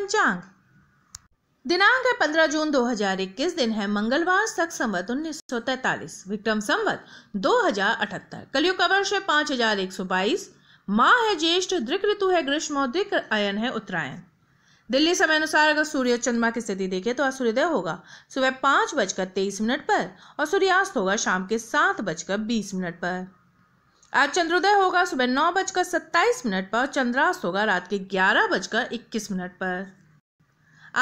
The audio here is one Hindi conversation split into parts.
पंचांग दिनांक है 15 जून 2021 दिन है मंगलवार सख संवत उन्नीस सौ तैतालीस विक्रम संवत दो हजार अठहत्तर कलयुग का वर्ष है पांच हजार एक सौ बाईस माह है ज्येष्ठ दृक ऋतु है ग्रीष्म और दृक अयन है उत्तरायण दिल्ली समय अनुसार अगर सूर्य चंद्रमा की स्थिति देखें तो आज सूर्योदय होगा सुबह पाँच बजकर तेईस मिनट पर और सूर्यास्त होगा शाम के सात बजकर बीस मिनट पर आज चंद्रोदय होगा सुबह नौ बजकर सत्ताईस मिनट पर चंद्रास्त होगा रात के ग्यारह बजकर इक्कीस मिनट पर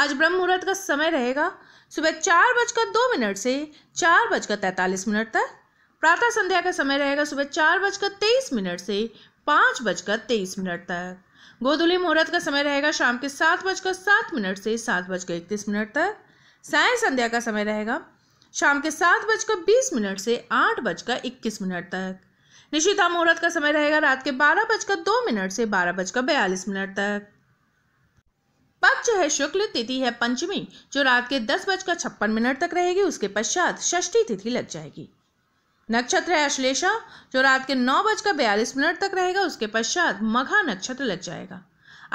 आज ब्रह्म मुहूर्त का समय रहेगा सुबह चार बजकर दो मिनट से चार बजकर तैंतालीस मिनट तक प्रातः संध्या का समय रहेगा सुबह चार बजकर तेईस मिनट से पाँच बजकर तेईस मिनट तक गोधुली मुहूर्त का समय रहेगा शाम के सात बजकर सात मिनट से सात बजकर इकतीस मिनट तक साय संध्या का समय रहेगा शाम के सात बजकर बीस मिनट से आठ बजकर इक्कीस मिनट तक निशिता मुहूर्त का समय रहेगा रात के बारह बजकर दो मिनट से बारह बजकर बयालीस मिनट तक पक्ष है शुक्ल तिथि है पंचमी जो रात के दस बजकर छप्पन मिनट तक रहेगी उसके पश्चात षष्ठी तिथि लग जाएगी नक्षत्र है अश्लेषा जो रात के नौ बजकर बयालीस मिनट तक रहेगा उसके पश्चात मघा नक्षत्र लग जाएगा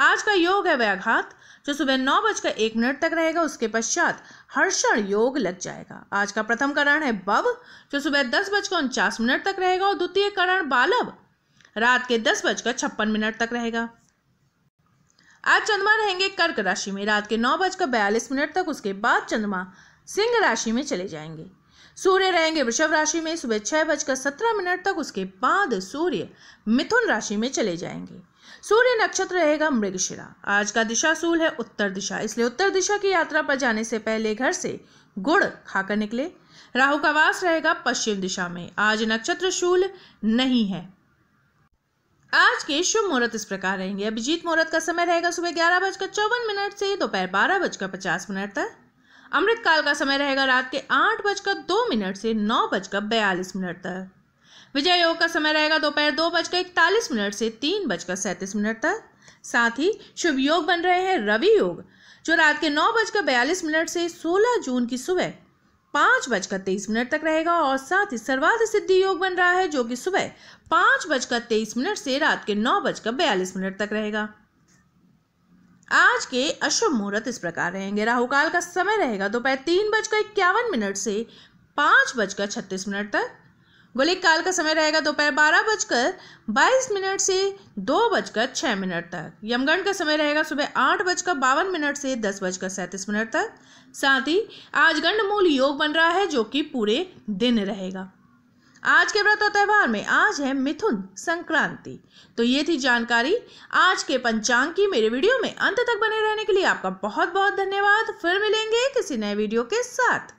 आज का योग है व्याघात जो सुबह नौ बजकर एक मिनट तक रहेगा उसके पश्चात हर्षण योग लग जाएगा आज का प्रथम करण है बव जो सुबह दस बजकर उनचास मिनट तक रहेगा और द्वितीय करण बालव रात के दस बजकर छप्पन मिनट तक रहेगा आज चंद्रमा रहेंगे कर्क राशि में रात के नौ बजकर बयालीस मिनट तक उसके बाद चंद्रमा सिंह राशि में चले जाएंगे सूर्य रहेंगे वृषभ राशि में सुबह छह बजकर सत्रह मिनट तक उसके बाद सूर्य मिथुन राशि में चले जाएंगे सूर्य नक्षत्र रहेगा मृगशिरा आज का दिशा सूल है उत्तर दिशा इसलिए उत्तर दिशा की यात्रा पर जाने से पहले घर से गुड़ खाकर निकले राहु का वास रहेगा पश्चिम दिशा में आज नक्षत्र शूल नहीं है आज के शुभ मुहूर्त इस प्रकार रहेंगे अभिजीत मुहूर्त का समय रहेगा सुबह ग्यारह बजकर चौवन मिनट से दोपहर बारह बजकर पचास मिनट तक अमृतकाल का समय रहेगा रात के आठ बजकर दो मिनट से नौ बजकर बयालीस मिनट तक विजय योग का समय रहेगा दोपहर दो, दो बजकर इकतालीस मिनट से तीन बजकर सैंतीस मिनट तक साथ ही शुभ योग बन रहे हैं रवि योग जो रात के नौ बजकर बयालीस मिनट से सोलह जून की सुबह पाँच बजकर तेईस मिनट तक रहेगा और साथ ही सर्वाध सिद्धि योग बन रहा है जो कि सुबह पाँच बजकर तेईस मिनट से रात के नौ बजकर बयालीस मिनट तक रहेगा आज के अशुभ मुहूर्त इस प्रकार रहेंगे राहु काल का समय रहेगा दोपहर तीन बजकर इक्यावन मिनट से पाँच बजकर छत्तीस मिनट तक गोलिक काल का समय रहेगा दोपहर बारह बजकर बाईस मिनट से दो बजकर छः मिनट तक यमगण का समय रहेगा सुबह आठ बजकर बावन मिनट से दस बजकर सैंतीस मिनट तक साथ ही आज मूल योग बन रहा है जो कि पूरे दिन रहेगा आज के व्रत और त्यौहार में आज है मिथुन संक्रांति तो ये थी जानकारी आज के पंचांग की मेरे वीडियो में अंत तक बने रहने के लिए आपका बहुत बहुत धन्यवाद फिर मिलेंगे किसी नए वीडियो के साथ